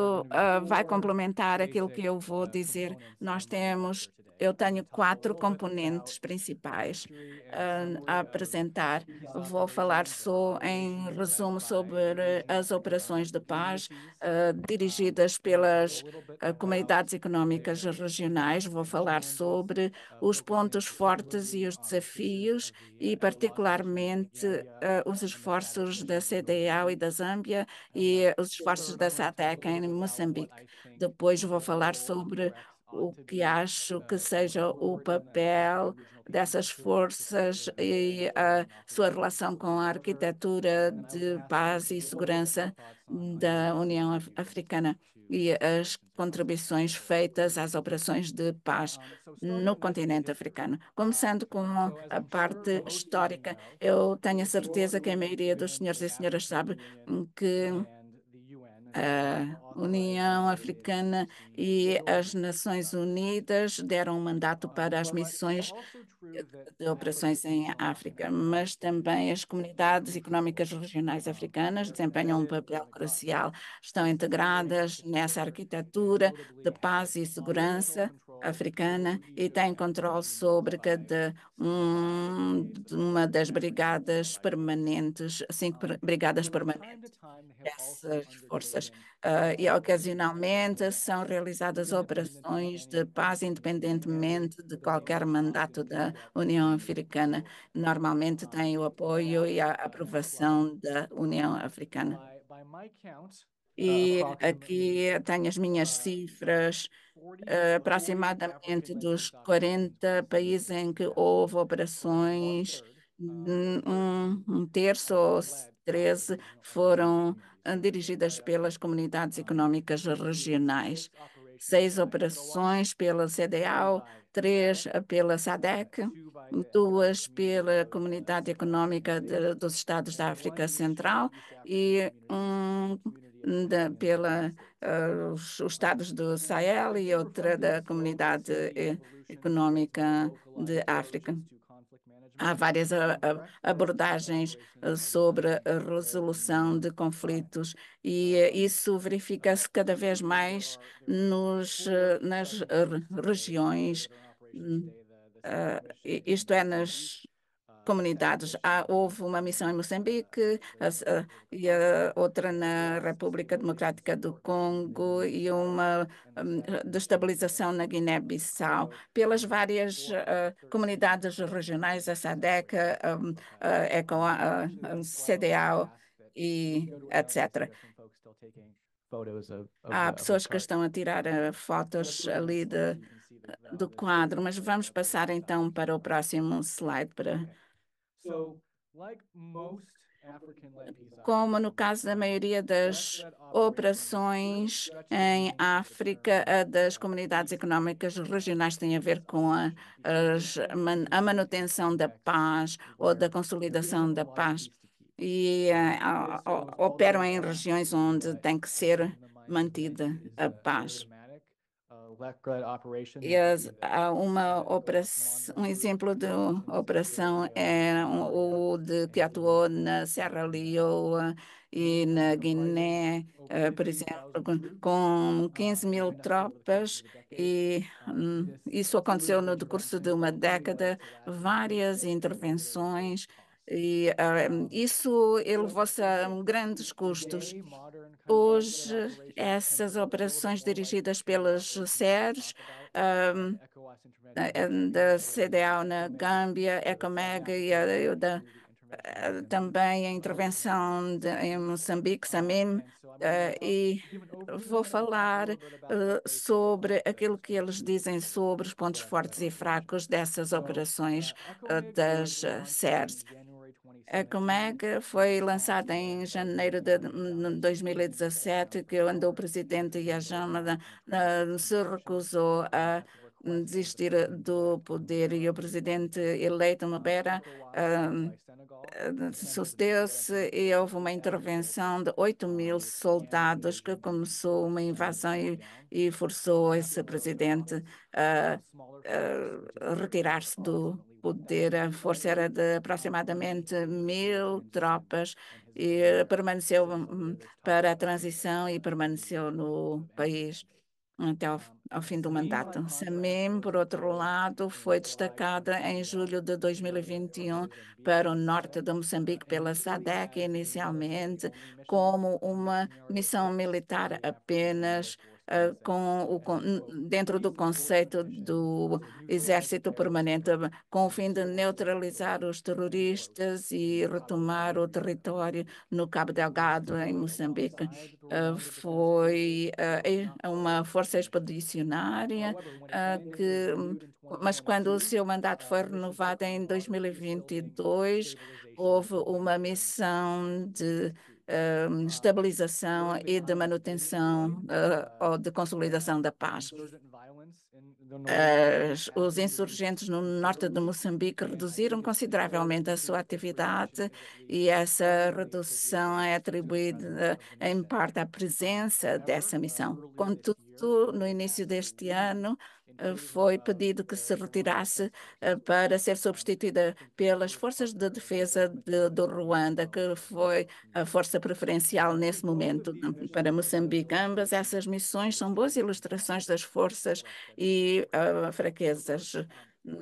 ¡Gracias! uh, vai complementar aquilo que eu vou dizer. Nós temos, eu tenho quatro componentes principais uh, a apresentar. Vou falar só em resumo sobre as operações de paz uh, dirigidas pelas comunidades económicas regionais. Vou falar sobre os pontos fortes e os desafios e particularmente os esforços da CDAO e da Zâmbia e os esforços da SATEC em Moçambique. Depois vou falar sobre o que acho que seja o papel dessas forças e a sua relação com a arquitetura de paz e segurança da União Africana e as contribuições feitas às operações de paz no continente africano. Começando com a parte histórica, eu tenho a certeza que a maioria dos senhores e senhoras sabe que a União Africana e as Nações Unidas deram um mandato para as missões de operações em África, mas também as comunidades económicas regionais africanas desempenham um papel crucial. Estão integradas nessa arquitetura de paz e segurança africana e tem controle sobre cada uma das brigadas permanentes, cinco brigadas permanentes dessas forças. Uh, e ocasionalmente são realizadas operações de paz independentemente de qualquer mandato da União Africana. Normalmente tem o apoio e a aprovação da União Africana. Ah, e é aqui tenho as minhas cifras, ah, aproximadamente dos 40 países em que houve operações, ah, um, terço ou 13 é foram dirigidas pelas comunidades econômicas é regionais, seis operações pela CDAO, três pela SADEC, duas pela Comunidade Econômica de, dos Estados da África Central e um da, pela ah, os, os estados do Sahel e outra da comunidade econômica de África. Há várias ah, ah, abordagens sobre a resolução de conflitos e isso verifica-se cada vez mais nos, nas regiões, hum, isto é, nas comunidades. Ah, houve uma missão em Moçambique ah, e outra na República Democrática do Congo e uma hum, destabilização na Guiné-Bissau. Pelas várias uh, comunidades regionais, a SADEC, a, hum, a, a CDAO e etc. Há pessoas que estão a tirar fotos ali de, do quadro, mas vamos passar então para o próximo slide para como no caso da maioria das operações em África, a das comunidades económicas regionais tem a ver com a, a manutenção da paz ou da consolidação da paz e eh, operam em regiões onde tem que ser mantida a paz. E as, ah, uma operação, um exemplo de operação é o de que atuou na Serra Leoa e na Guiné, eh, por exemplo, com 15 mil tropas, e hum, isso aconteceu no decurso de uma década, várias intervenções e uh, isso elevou-se a grandes custos. Hoje, essas operações dirigidas pelas SERs, um, da CDAO na Gâmbia, EcoMega e a, da, também a intervenção de, em Moçambique, SAMIM, uh, e vou falar eh, sobre aquilo que eles dizem sobre os pontos fortes e fracos dessas operações eh, das SERs como é que foi lançada em janeiro de 2017, que onde o presidente Yajama se recusou a desistir do poder e o presidente eleito Mabera uh, hum, sucedeu-se e houve uma intervenção de 8 mil soldados que começou uma invasão e, e forçou esse presidente a, a retirar-se do poder. Eh, a força era de aproximadamente mil tropas e permaneceu hum, hum, para a transição e permaneceu no país até ao, ao, fim do mandato. Samim, por outro lado, foi destacada em julho de 2021 para o norte de Moçambique pela SADEC, inicialmente como uma missão militar apenas ah, com o, dentro do conceito do exército permanente, com o fim de neutralizar os terroristas e retomar o território no Cabo Delgado, em Moçambique. Ah, foi ah, é uma força expedicionária que, mas quando o seu mandato foi renovado em 2022, houve uma missão de Hum, estabilização e de manutenção uh, ou de consolidação da paz. As, os insurgentes no norte de Moçambique reduziram consideravelmente a sua atividade e essa redução é atribuída em parte à presença dessa missão. Contudo, no início deste ano, ah, foi pedido que se retirasse ah, para ser substituída pelas forças de defesa de, do Ruanda, que foi a força preferencial nesse momento hum, para Moçambique. Ambas essas missões são boas ilustrações das forças e uh, fraquezas hum,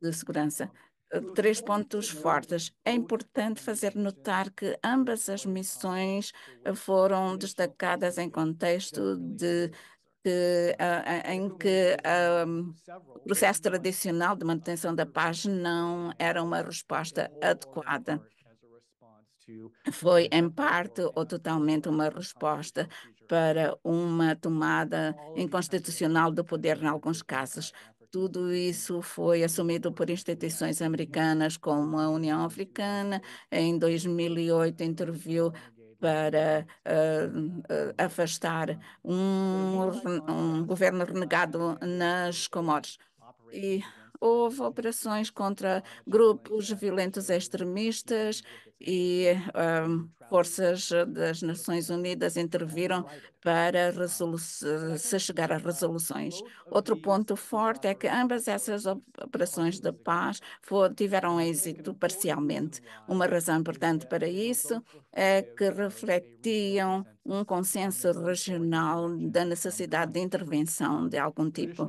de segurança três pontos fortes. É importante fazer notar que ambas as missões foram destacadas em contexto de que, em que o processo tradicional de manutenção da paz não era uma resposta adequada. Foi, em parte ou totalmente, uma resposta para uma tomada inconstitucional do poder, em alguns casos tudo isso foi assumido por instituições americanas como a União Africana. Em 2008, interviu para uh, afastar um, uhum. um governo renegado nas Comores. E houve operações contra grupos violentos extremistas e um, ah, forças das Nações Unidas interviram para se chegar a resoluções. Outro ponto forte é que ambas essas operações de paz tiveram êxito parcialmente. Uma razão importante para isso é que refletiam um consenso regional da necessidade de intervenção de algum tipo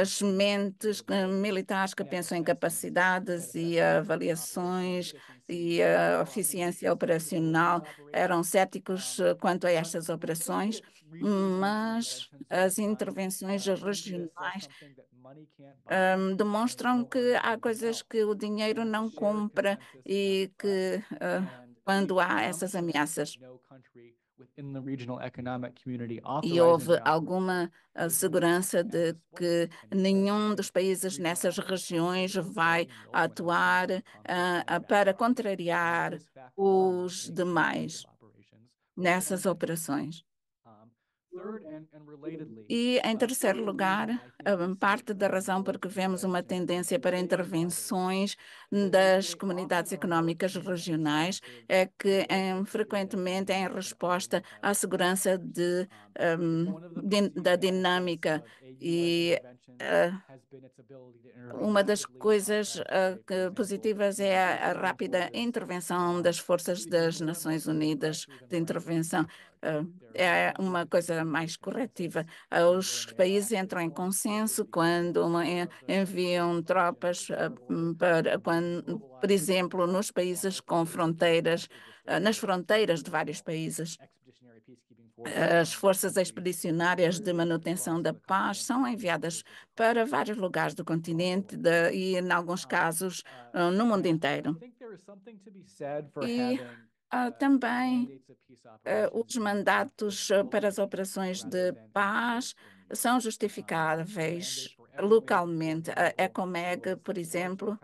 as mentes eh, militares que é, pensam em é, capacidades e é avaliações e a eficiência operacional eram céticos eh, quanto a estas operações, mas as intervenções regionais um, ehm, demonstram que há coisas que o dinheiro não compra e que uh, quando há essas ameaças. E houve alguma ah, segurança de que nenhum dos países nessas regiões vai atuar uh, para contrariar os demais nessas operações. E, em terceiro lugar, parte da razão por que vemos uma tendência para intervenções das comunidades económicas regionais é que frequentemente é em resposta à segurança de, um, da dinâmica. E uh, uma das coisas uh, que, positivas é a, a rápida intervenção das forças das Nações Unidas de intervenção é uma coisa mais corretiva. Os países entram em consenso quando enviam tropas ah, hum, para, quando, por exemplo, nos países com fronteiras, ah, nas fronteiras de vários países. As forças expedicionárias de manutenção da paz são enviadas para vários lugares do continente de, e, em alguns casos, ah, no mundo inteiro. E ah, também eh, os mandatos eh, para as operações de paz são justificáveis localmente. A ECOMEG, por exemplo,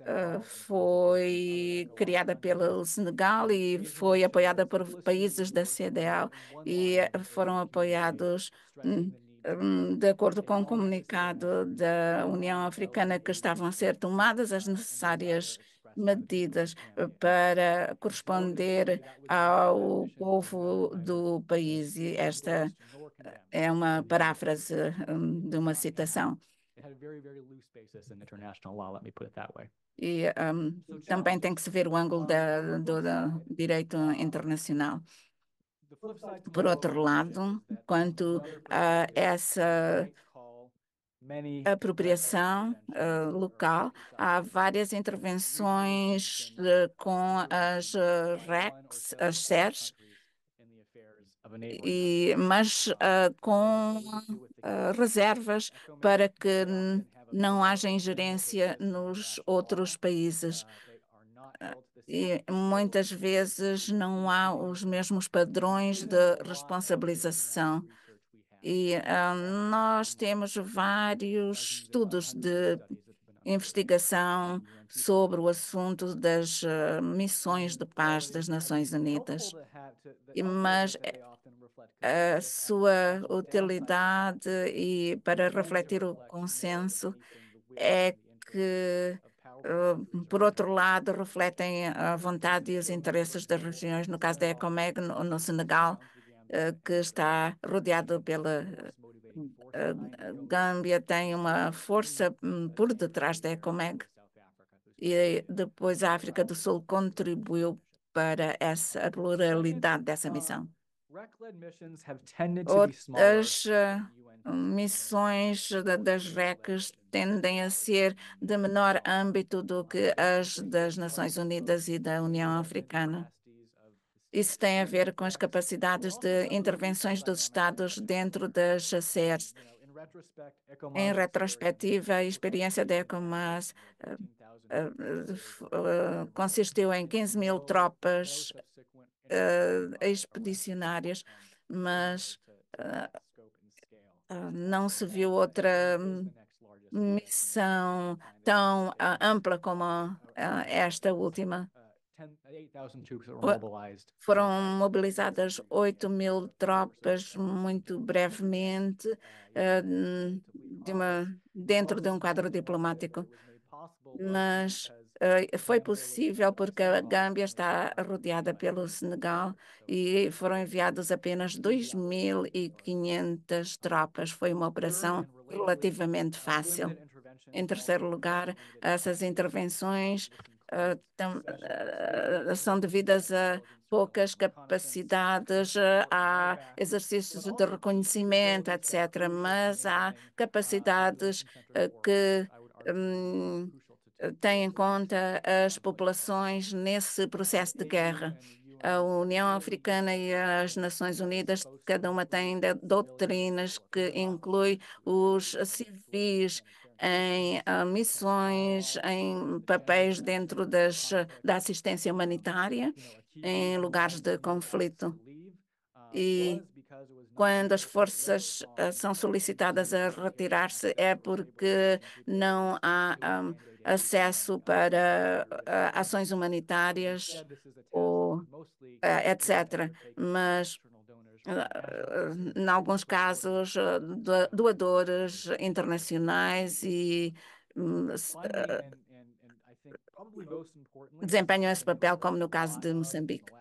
eh, foi criada pelo Senegal e foi apoiada por países da CDAO e foram apoiados hum, hum, de acordo com o comunicado da União Africana que estavam a ser tomadas as necessárias medidas eh, para corresponder ao povo do país. E esta eh, é uma paráfrase hum, de uma citação. E um, também tem que se ver o ângulo da, do, do direito internacional. Por outro lado, quanto a essa apropriação uh, local. Há várias intervenções uh, com as uh, RECs, as SERs, e, mas com reservas para que não haja ingerência nos outros países. E muitas vezes não há os mesmos padrões de responsabilização e uh, nós temos vários estudos de investigação sobre o assunto das uh, missões de paz das Nações Unidas. Mas eh, a sua utilidade e para refletir o consenso é que ah, por outro lado, refletem a vontade e os interesses das regiões, no caso da Ecomeg, no, no Senegal, eh, que está rodeado pela eh, eh, Gâmbia, tem uma força hum, por detrás da Ecomeg. E depois a África do Sul contribuiu para essa a pluralidade dessa missão. Outras missões das RECs tendem a ser de menor âmbito do que as das Nações Unidas e da União Africana. Isso tem a ver com as capacidades de intervenções dos Estados dentro das SERs. Em retrospectiva, a experiência da ECOMAS eh, eh, eh, consistiu em 15 mil tropas expedicionárias, mas não se viu outra missão tão ampla como esta última. Foram mobilizadas 8 mil tropas muito brevemente, uh, uh, de uma, dentro de um quadro diplomático. Mas uh, foi possível porque a Gâmbia está rodeada pelo Senegal e foram enviados apenas 2.500 tropas. Foi uma operação relativamente fácil. Em terceiro lugar, essas intervenções uh, são devidas a poucas capacidades, a exercícios de reconhecimento, etc. Mas há capacidades que um, têm em conta as populações nesse processo de guerra. A União Africana e as Nações Unidas, cada uma tem doutrinas que inclui os civis em ah, missões, em papéis dentro das, da assistência humanitária, em lugares de conflito. E quando as forças ah, são solicitadas a retirar-se, é porque não há um, ah, acesso para ações humanitárias ou etc. Mas eh, em alguns casos, eh, doadores internacionais e hum, eh, desempenham esse papel, como no caso de Moçambique.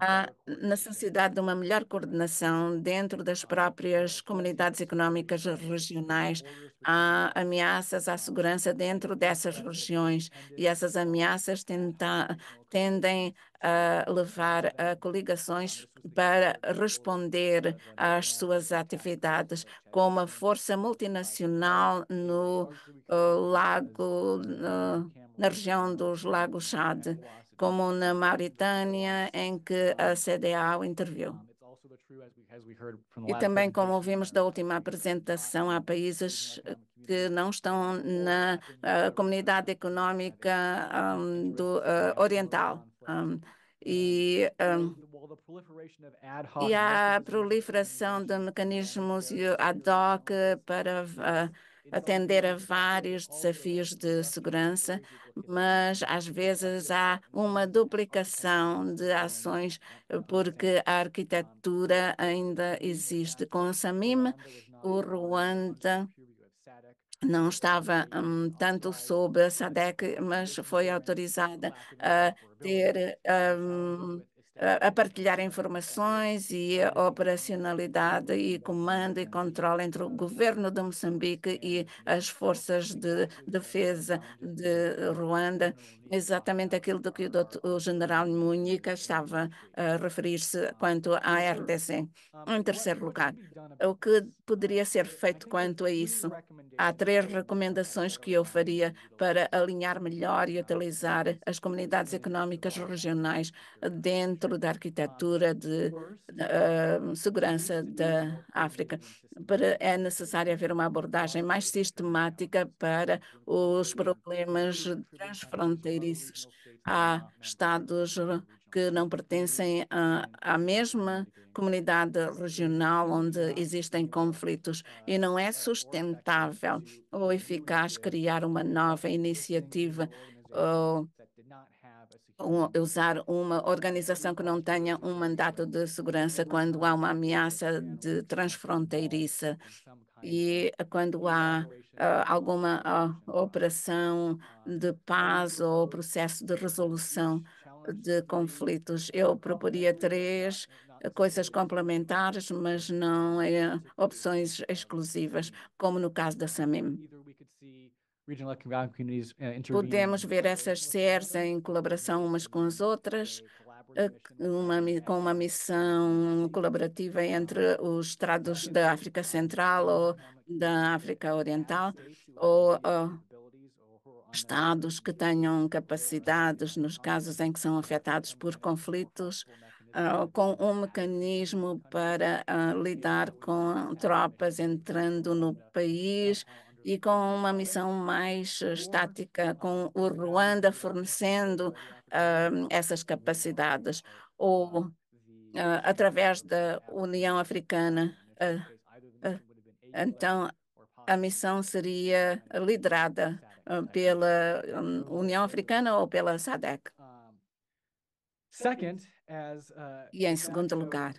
Há necessidade de uma melhor coordenação dentro das próprias comunidades econômicas regionais. Há ameaças à segurança dentro dessas regiões e essas ameaças tenta, tendem a levar a coligações para responder às suas atividades, como a força multinacional no uh, lago, uh, na região dos Lagos Chad como na Mauritânia, em que a CDAO interviu. E também, como ouvimos da última apresentação, há países que não estão na uh, comunidade económica um, do, uh, oriental. Um, e, um, e a proliferação de mecanismos ad hoc para uh, atender a vários desafios de segurança, mas às vezes há uma duplicação de ações porque a arquitetura ainda existe. Com o SAMIM, o Ruanda não estava um, tanto sob a SADEC, mas foi autorizada a ter um, a partilhar informações e a operacionalidade e comando e controle entre o governo de Moçambique e as forças de defesa de Ruanda exatamente aquilo do que o, doutor, o general Munica estava a referir-se quanto à RDC. Em terceiro lugar, o que poderia ser feito quanto a isso? Há três recomendações que eu faria para alinhar melhor e utilizar as comunidades económicas regionais dentro da arquitetura de uh, segurança da África. Para, é necessário haver uma abordagem mais sistemática para os problemas transfronteiriços países, há estados que não pertencem à, à mesma comunidade regional onde existem conflitos e não é sustentável ou eficaz criar uma nova iniciativa ou usar uma organização que não tenha um mandato de segurança quando há uma ameaça de transfronteiriça e quando há uh, alguma uh, operação de paz ou processo de resolução de conflitos. Eu proporia três coisas complementares, mas não é, opções exclusivas, como no caso da SAMIM. Podemos ver essas CERs em colaboração umas com as outras, uma, com uma missão colaborativa entre os estados da África Central ou da África Oriental, ou, estados que tenham capacidades nos casos em que são afetados por conflitos, Uh, com um mecanismo para uh, lidar com tropas entrando no país e com uma missão mais estática, com o Ruanda fornecendo uh, essas capacidades, ou uh, através da União Africana. Ah, ah, então, a missão seria liderada pela hum, União Africana ou pela SADC. Second, Uh, e, em segundo lugar,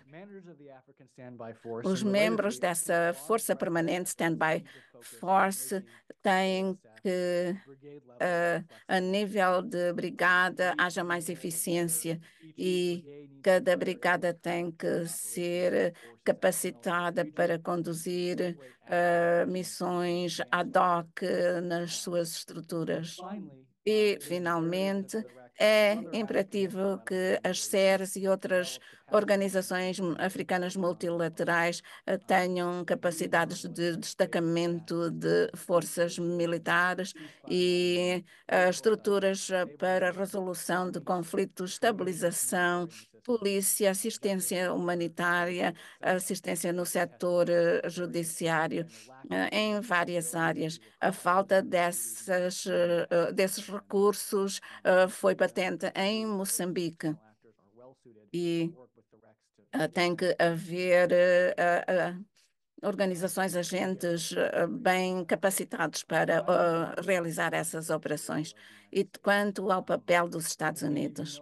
os membros dessa Força Permanente Standby Force têm que, uh, a nível de brigada, haja mais eficiência e cada brigada tem que ser capacitada para conduzir uh, missões ad hoc nas suas estruturas. E, finalmente, é imperativo que as SERs e outras organizações africanas multilaterais eh, tenham capacidades de destacamento de forças militares e eh, estruturas eh, para resolução de conflitos, estabilização polícia, assistência humanitária, assistência no setor eh, judiciário, eh, em várias áreas. A falta dessas, eh, desses recursos foi patente em Moçambique. E tem que haver organizações, agentes bem capacitados para realizar essas operações. E quanto ao papel dos Estados Unidos?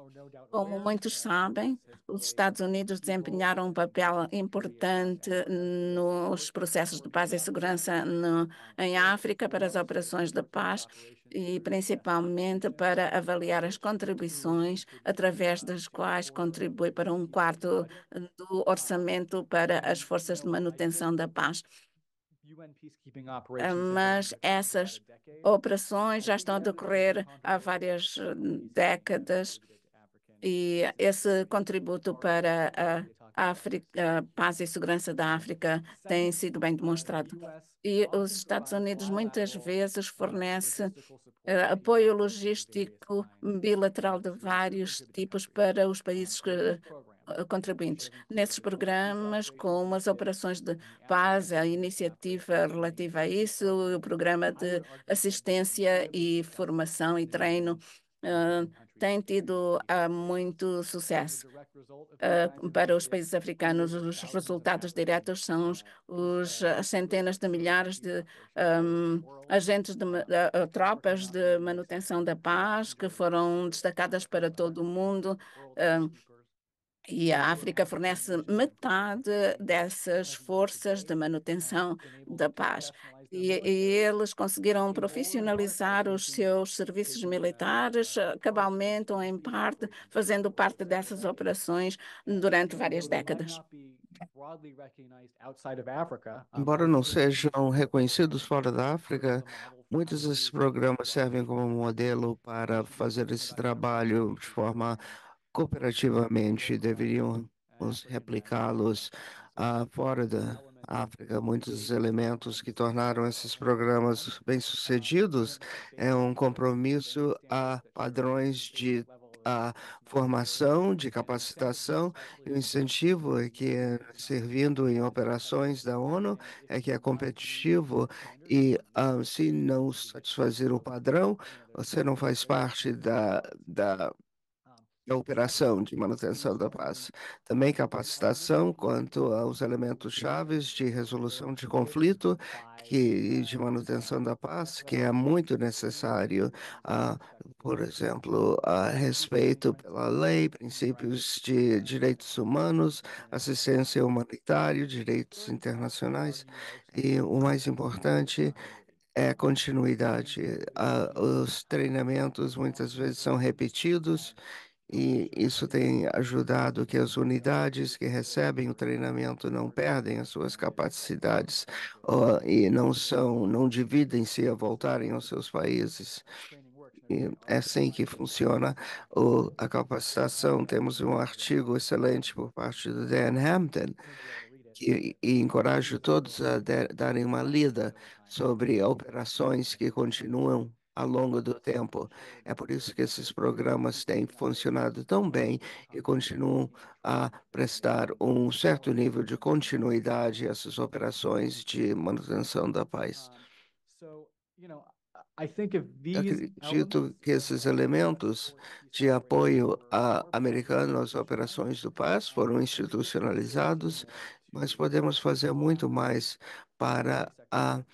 Como muitos sabem, os Estados Unidos desempenharam um papel importante nos processos de paz e segurança no, em África para as operações de paz e principalmente para avaliar as contribuições através das quais contribui para um quarto do orçamento para as forças de manutenção da paz. Mas essas operações já estão a decorrer há várias décadas e esse contributo para a, África, a paz e segurança da África tem sido bem demonstrado. E os Estados Unidos muitas vezes fornece eh, apoio logístico bilateral de vários tipos para os países que eh, contribuintes nesses programas, como as operações de paz, a iniciativa relativa a isso, o programa de assistência e formação e treino uh, tem tido uh, muito sucesso. Uh, para os países africanos, os resultados diretos são os, os as ah, centenas de milhares de um, agentes de tropas de manutenção da paz que foram destacadas para todo o mundo. E a África fornece metade dessas forças de manutenção da paz e, e eles conseguiram profissionalizar os seus serviços militares cabalmente ou em parte, fazendo parte dessas operações durante várias décadas. Embora não sejam reconhecidos fora da África, muitos desses programas servem como modelo para fazer esse trabalho de forma cooperativamente. Deveriam replicá-los uh, fora da África. Muitos dos elementos que tornaram esses programas bem-sucedidos é um compromisso a padrões de a formação, de capacitação e o incentivo é que servindo em operações da ONU é que é competitivo e ah, se não satisfazer o padrão, você não faz parte da, da a operação de manutenção da paz. Também capacitação quanto aos elementos chaves de resolução de conflito e de manutenção da paz, que é muito necessário, uh, por exemplo, a respeito pela lei, princípios de direitos humanos, assistência humanitária, direitos internacionais e o mais importante é continuidade. Uh, os treinamentos muitas vezes são repetidos e isso tem ajudado que as unidades que recebem o treinamento não perdem as suas capacidades uh, e não são, não dividem-se a voltarem aos seus países. E é assim que funciona o a capacitação. Temos um artigo excelente por parte do Dan Hampton que, e encorajo todos a de, darem uma lida sobre operações que continuam ao longo do tempo. É por isso que esses programas têm funcionado tão bem e continuam a prestar um certo nível de continuidade a essas operações de manutenção da paz. Acredito que esses elementos de apoio americano às operações do paz foram institucionalizados, mas podemos fazer muito mais para a, a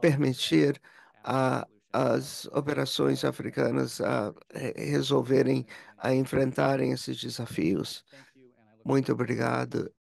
permitir a, as operações africanas a resolverem, a enfrentarem esses desafios. Muito obrigado